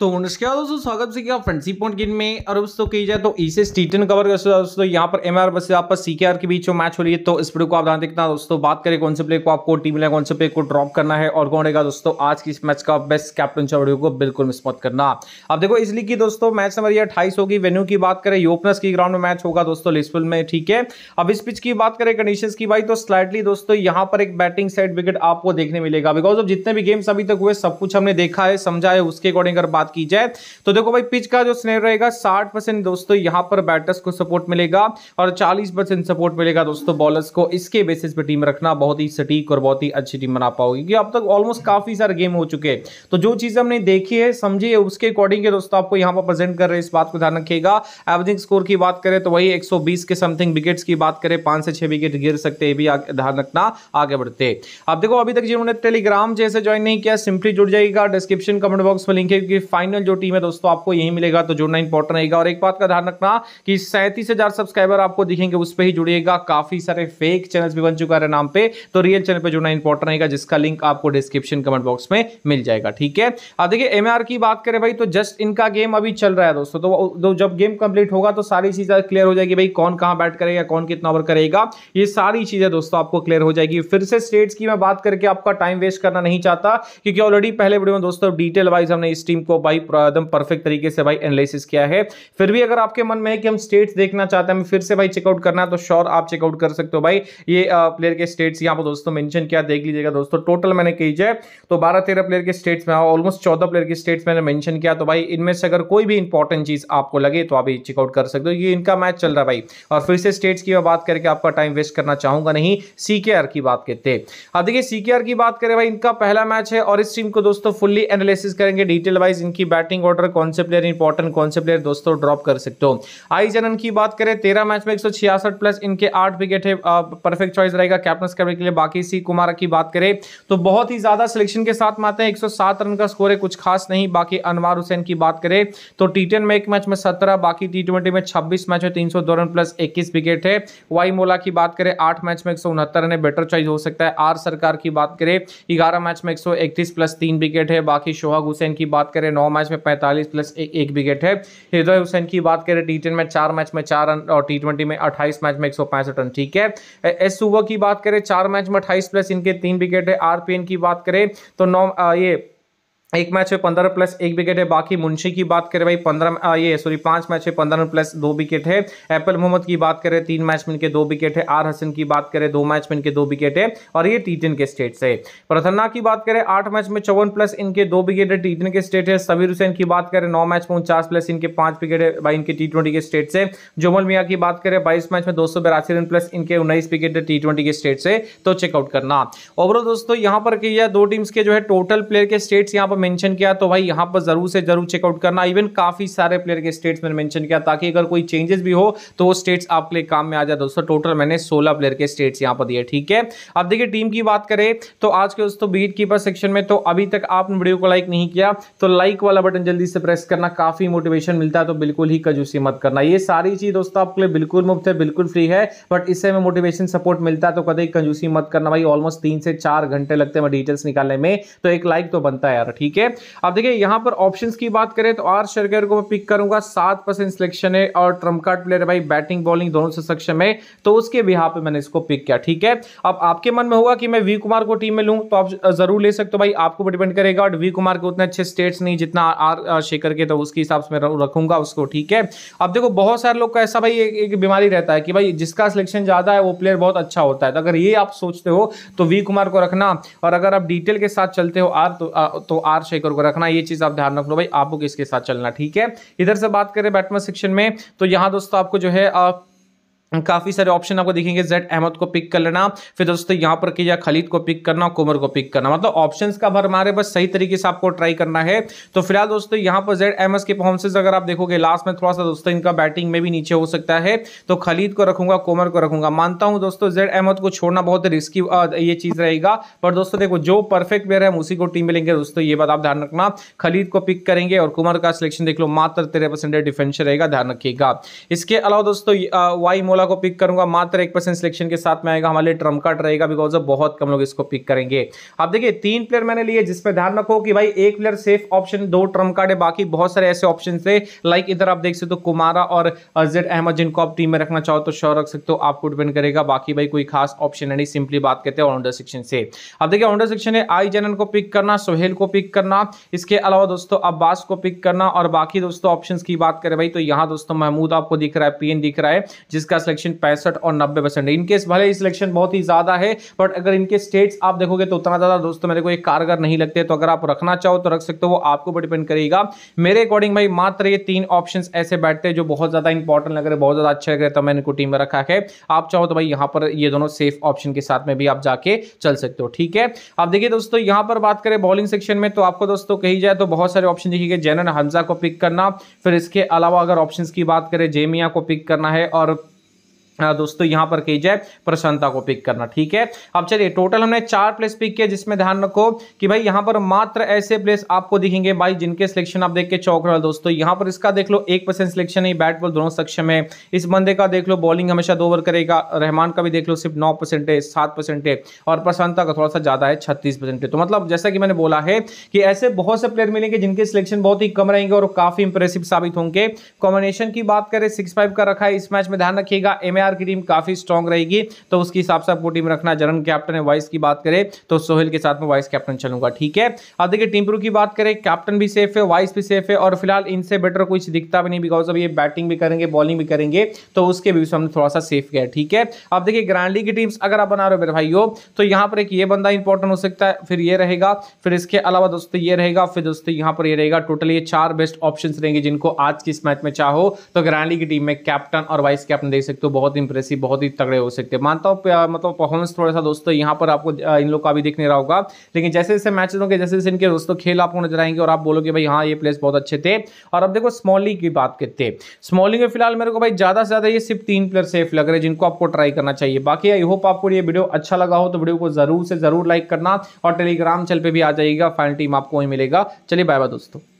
तो नमस्कार दोस्तों स्वागत से क्या फ्रेंडसी पॉइंट गेम में और दोस्तों कही जाए तो इसे स्टीटन कवर कर दोस्तों यहाँ पर एम आर बस आपस सी के बीच मैच हो रही है तो इस वीडियो को आप ध्यान देखना दोस्तों बात करें कौन से प्ले को आपको टीम लेना कौन से प्ले को ड्रॉप करना है और कौन रहेगा दोस्तों आज की इस मैच का बेस्ट कैप्टन वीडियो को बिल्कुल मिस करना अब देखो इसलिए की दोस्तों मैच नंबर ये अट्ठाईस होगी वेन्यू की बात करें योपनस की ग्राउंड में मैच होगा दोस्तों लिस्फुल में ठीक है अब इस पिच की बात करें कंडीशन की भाई तो स्लाइडली दोस्तों यहाँ पर एक बैटिंग साइड विकेट आपको देखने मिलेगा बिकॉज ऑफ जितने भी गेम्स अभी तक हुए सब कुछ हमने देखा है समझा है उसके अकॉर्डिंग अगर बात बात की जाए तो देखो भाई पिच का जो स्नेर रहेगा साठ परसेंट दोस्तों यहां पर बैटर्स को सपोर्ट मिलेगा और चालीस परसेंट सपोर्ट मिलेगा दोस्तों बॉलर्स को इसके बेसिस पे टीम रखना बहुत ही सटीक और बहुत ही अच्छी टीम बना पाओगी क्योंकि अब तक ऑलमोस्ट काफी सारे गेम हो चुके हैं तो जो चीज हमने देखी है समझिए उसके अकॉर्डिंग दोस्तों आपको यहाँ पर प्रेजेंट कर रहे इस बात को ध्यान रखिएगा एवरेजिंग स्कोर की बात करें तो वही एक के समथिंग विकेट्स की बात करें पांच से छह विकेट गिर सकते हैं भी ध्यान रखना आगे बढ़ते अब देखो अभी तक जिन्होंने टेलीग्राम जैसे ज्वाइन नहीं किया सिंपली जुड़ जाएगा डिस्क्रिप्शन कमेंट बॉक्स में लिंक है क्योंकि फाइनल जो टीम है दोस्तों आपको यही मिलेगा तो जुड़ना इंपॉर्टेंट रहेगा और एक बात का ध्यान रखना कि सैंतीस सब्सक्राइबर आपको दिखेंगे उस पर ही जुड़िएगा काफी सारे फेक चैनल भी बन चुका है नाम पे तो रियल चैनल पर जुड़ना इंपॉर्टेंट रहेगा जिसका लिंक आपको डिस्क्रिप्शन कमेंट बॉक्स में मिल जाएगा ठीक है अब देखिए एम की बात करें भाई तो जस्ट इनका गेम अभी चल रहा है दोस्तों तो, तो जब गेम कंप्लीट होगा तो सारी चीजें क्लियर हो जाएगी भाई कौन कहां बैट करेगा कौन कितना ओवर करेगा ये सारी चीजें दोस्तों आपको क्लियर हो जाएगी फिर से स्टेट्स की मैं बात करके आपका टाइम वेस्ट करना नहीं चाहता क्योंकि ऑलरेडी पहले वीडियो में दोस्तों डिटेल वाइज हमने इस टीम को भाई एकदम परफेक्ट तरीके से भाई एनालिसिस किया है फिर भी अगर आपके मन में है कि हम स्टेट्स देखना चाहते हैं फिर से भाई चेकआउट करना है तो श्योर आप चेकआउट कर सकते हो भाई ये प्लेयर के स्टेट्स यहाँ पर दोस्तों मेंशन किया देख लीजिएगा दोस्तों टोटल मैंने कही जाए तो बारह तेरह प्लेयर के स्टेट्स में ऑलमोस्ट चौदह प्लेयर के स्टेट्स मैंने मैंशन किया तो भाई इनमें से अगर कोई भी इंपॉर्टेंट चीज आपको लगे तो आप ये चेकआउट कर सकते हो ये इनका मैच चल रहा है भाई और फिर से स्टेट्स की बात करके आपका टाइम वेस्ट करना चाहूंगा नहीं सीकेआर की बात करते अब देखिए सीकेआर की बात करें भाई इनका पहला मैच है और इस टीम को दोस्तों फुल्ली एनालिसिस करेंगे डिटेल वाइज इनकी उनकी बैटिंग ऑर्डर कौन से प्लेयर इंपॉर्टेंट कौन से प्लेयर दोस्तों ड्रॉप कर सकते हो आई जनन की बात करें तेरह मैच में एक प्लस इनके आठ विकेट है परफेक्ट चॉइस रहेगा कैप्टन करने के लिए बाकी सी कुमार की बात करें तो बहुत ही ज्यादा सिलेक्शन के साथ में आते हैं एक रन का स्कोर है कुछ खास नहीं बाकी अनवर हुसैन की बात करें तो टी में एक मैच में सत्रह बाकी टी में छब्बीस मैच में तीन रन प्लस इक्कीस विकेट है वाई मोला की बात करें आठ मैच में एक रन है बेटर चॉइस हो सकता है आर सरकार की बात करें ग्यारह मैच में एक प्लस तीन विकेट है बाकी शोहाग हुसैन की बात करें नौ मैच में पैंतालीस प्लस ए, एक विकेट है हृदय हुसैन की बात करें टी टेन में चार मैच में चार रन और टी ट्वेंटी में अट्ठाईस मैच में एक रन ठीक है एस सुबह की बात करें चार मैच में अट्ठाईस प्लस इनके तीन विकेट है आर की बात करें तो नौ ये एक मैच में पंद्रह प्लस एक विकेट है बाकी मुंशी की बात करें भाई पंद्रह ये सॉरी पांच मैच में पंद्रह प्लस दो विकेट है एप्पल मोहम्मद की बात करें तीन मैच में इनके दो विकेट है आर हसन की बात करें दो मैच में इनके दो विकेट है और ये टी के स्टेट से प्रथन्ना की बात करें आठ मैच में चौवन प्लस इनके दो विकेट है टी के स्टेट है सबीर हुसैन की बात करें नौ मैच में उनचास प्लस इनके पांच विकेट है भाई इनके टी के स्टेट से जोमल मियाँ की बात करें बाईस मैच में दो रन प्लस इनके उन्नीस विकेट है टी के स्टेट से तो चेकआउट करना ओवरऑल दोस्तों यहाँ पर किया दो टीम्स के जो है टोटल प्लेयर के स्टेट्स यहाँ पर मेंशन किया तो भाई यहां पर जरूर से जरूर चेकआउट करना इवन काफी सारे प्लेयर के स्टेट्स मैंने मेंशन किया ताकि अगर कोई चेंजेस भी हो तो वो स्टेट्स आपके लिए काम में आ जाए दोस्तों टोटल मैंने 16 प्लेयर के स्टेट्स यहां पर दिए ठीक है अब देखिए टीम की बात करें तो आज के दोस्तों बीट कीपर सेक्शन में तो अभी तक आपने वीडियो को लाइक नहीं किया तो लाइक वाला बटन जल्दी से प्रेस करना काफी मोटिवेशन मिलता है तो बिल्कुल ही कजूसी मत करना ये सारी चीज दोस्तों आपके लिए बिल्कुल मुफ्त है बिल्कुल फ्री है बट इससे हमें मोटिवेशन सपोर्ट मिलता है तो कदई कंजूसी मत करना भाई ऑलमोस्ट तीन से चार घंटे लगते हैं डिटेल्स निकालने में तो एक लाइक तो बनता है यार ठीक ठीक है अब देखिए यहां पर ऑप्शंस की बात करें तो आर शर्गर को मैं पिक करूंगा सात परसेंट सिलेक्शन है और ट्रम्प कार्ड प्लेयर भाई बैटिंग बॉलिंग दोनों से सक्षम है तो उसके भी यहाँ पे मैंने इसको पिक किया ठीक है अब आपके मन में होगा कि मैं वी कुमार को टीम में लूँ तो आप जरूर ले सकते हो भाई आपको पर डिपेंड करेगा और वी कुमार के उतने अच्छे स्टेट्स नहीं जितना आर शेखर के तो उसके हिसाब से मैं रखूंगा उसको ठीक है अब देखो बहुत सारे लोग का ऐसा भाई एक, बीमारी रहता है कि भाई जिसका सिलेक्शन ज़्यादा है वो प्लेयर बहुत अच्छा होता है तो अगर ये आप सोचते हो तो वी कुमार को रखना और अगर आप डिटेल के साथ चलते हो आर तो, आ, तो आर चार छह करोड़ रखना ये चीज आप ध्यान रख लो भाई आपको किसके साथ चलना ठीक है इधर से बात करें बैटमैन सेक्शन में तो यहाँ दोस्तों आपको जो है काफ़ी सारे ऑप्शन आपको देखेंगे जेड अहमद को पिक कर लेना फिर दोस्तों यहां पर किया खलीद को पिक करना कुमर को पिक करना मतलब ऑप्शंस का भर हमारे पास सही तरीके से आपको ट्राई करना है तो फिलहाल दोस्तों यहाँ पर जेड अहमद के परफॉर्मेंस अगर आप देखोगे लास्ट में थोड़ा सा दोस्तों इनका बैटिंग में भी नीचे हो सकता है तो खलीद को रखूंगा कोमर को रखूंगा मानता हूं दोस्तों जेड अहमद को छोड़ना बहुत रिस्की ये चीज़ रहेगा पर दोस्तों देखो जो परफेक्ट प्लेयर है उसी को टीम में लेंगे दोस्तों ये बात आप ध्यान रखना खलीद को पिक करेंगे और कुमर का सिलेक्शन देख लो मात्र तेरह परसेंट डिफेंस रहेगा ध्यान रखिएगा इसके अलावा दोस्तों वाई फॉर्मूला को पिक करूंगा मात्र एक परसेंट सिलेक्शन के साथ में आएगा हमारे ट्रम कार्ड रहेगा बिकॉज ऑफ बहुत कम लोग इसको पिक करेंगे अब देखिए तीन प्लेयर मैंने लिए जिसपे ध्यान रखो कि भाई एक प्लेयर सेफ ऑप्शन दो ट्रम कार्ड है बाकी बहुत सारे ऐसे ऑप्शन थे लाइक इधर आप देख सकते हो कुमारा और अजेड अहमद जिनको आप टीम में रखना चाहो तो श्योर रख सकते हो आपको डिपेंड करेगा बाकी भाई कोई खास ऑप्शन है नहीं सिंपली बात करते हैं ऑनडर सेक्शन से अब देखिए ऑनडर सेक्शन है आई जनन को पिक करना सोहेल को पिक करना इसके अलावा दोस्तों अब्बास को पिक करना और बाकी दोस्तों ऑप्शन की बात करें भाई तो यहाँ दोस्तों महमूद आपको दिख रहा है पीएन दिख रहा है जिसका सिलेक्शन पैंसठ और नब्बे परसेंट इनकेस भले ही सिलेक्शन बहुत ही ज़्यादा है बट अगर इनके स्टेट्स आप देखोगे तो उतना ज़्यादा दोस्तों मेरे को एक कारगर नहीं लगते तो अगर आप रखना चाहो तो रख सकते हो वो आपको ऊपर डिपेंड करेगा मेरे अकॉर्डिंग भाई मात्र ये तीन ऑप्शन ऐसे बैठते हैं जो बहुत ज़्यादा इंपॉर्टेंट लग रहे बहुत ज़्यादा अच्छे लग रहे तो मैंने इनको टीम में रखा है आप चाहो तो भाई यहाँ पर ये दोनों सेफ ऑप्शन के साथ में भी आप जाके चल सकते हो ठीक है आप देखिए दोस्तों यहाँ पर बात करें बॉलिंग सेक्शन में तो आपको दोस्तों कही जाए तो बहुत सारे ऑप्शन देखिए जैनन हमजा को पिक करना फिर इसके अलावा अगर ऑप्शंस की बात करें जेमिया को पिक करना है और हाँ, दोस्तों यहां पर की जाए प्रसन्नता को पिक करना ठीक है अब चलिए टोटल हमने चार प्लेस पिक किया जिसमें ध्यान रखो कि भाई यहां पर मात्र ऐसे प्लेस आपको दिखेंगे भाई जिनके सिलेक्शन आप देख के चौक रहे दोस्तों यहां पर इसका देख लो एक परसेंट सिलेक्शन है बैट बॉल दोनों सक्षम है इस बंदे का देख लो बॉलिंग हमेशा दो ओवर करेगा रहमान का भी देख लो सिर्फ नौ परसेंट है सात परसेंट है और प्रसन्नता का थोड़ा सा ज्यादा है छत्तीस परसेंट है तो मतलब जैसा कि मैंने बोला है कि ऐसे बहुत से प्लेयर मिलेंगे जिनके सिलेक्शन बहुत ही कम रहेंगे और काफी इंप्रेसिव साबित होंगे कॉम्बिनेशन की बात करें सिक्स फाइव का रखा है इस मैच में ध्यान रखिएगा एम केकेआर की टीम काफी स्ट्रॉन्ग रहेगी तो उसके हिसाब से आपको टीम रखना जनरल कैप्टन है वाइस की बात करें तो सोहेल के साथ में वाइस कैप्टन चलूंगा ठीक है अब देखिए टीम प्रू की बात करें कैप्टन भी सेफ है वाइस भी सेफ है और फिलहाल इनसे बेटर कुछ दिखता भी नहीं बिकॉज अब ये बैटिंग भी करेंगे बॉलिंग भी करेंगे तो उसके भी हमने थोड़ा सा सेफ गया ठीक है अब देखिए ग्रैंडली की टीम अगर आप बना रहे हो मेरे भाई तो यहाँ पर एक ये बंदा इंपॉर्टेंट हो सकता है फिर ये रहेगा फिर इसके अलावा दोस्तों ये रहेगा फिर दोस्तों यहाँ पर ये रहेगा टोटल ये चार बेस्ट ऑप्शन रहेंगे जिनको आज की इस मैच में चाहो तो ग्रैंडली की टीम में कैप्टन और वाइस कैप्टन देख सकते हो बहुत इंप्रेसिव बहुत ही तगड़े हो सकते हैं मानता हूँ मतलब परफॉर्मेंस थोड़ा सा दोस्तों यहाँ पर आपको इन लोग का भी देखने रहा होगा लेकिन जैसे जैसे मैच होंगे जैसे जैसे इनके दोस्तों खेल आपको नजर आएंगे और आप बोलोगे भाई हाँ ये प्लेस बहुत अच्छे थे और अब देखो स्मॉलिंग की बात करते हैं स्मॉलिंग में फिलहाल मेरे को भाई ज़्यादा से ज़्यादा ये सिर्फ तीन प्लेयर सेफ लग रहे हैं जिनको आपको ट्राई करना चाहिए बाकी आई होप आपको ये वीडियो अच्छा लगा हो तो वीडियो को जरूर से जरूर लाइक करना और टेलीग्राम चैनल पर भी आ जाइएगा फाइनल टीम आपको ही मिलेगा चलिए बाय बाय दोस्तों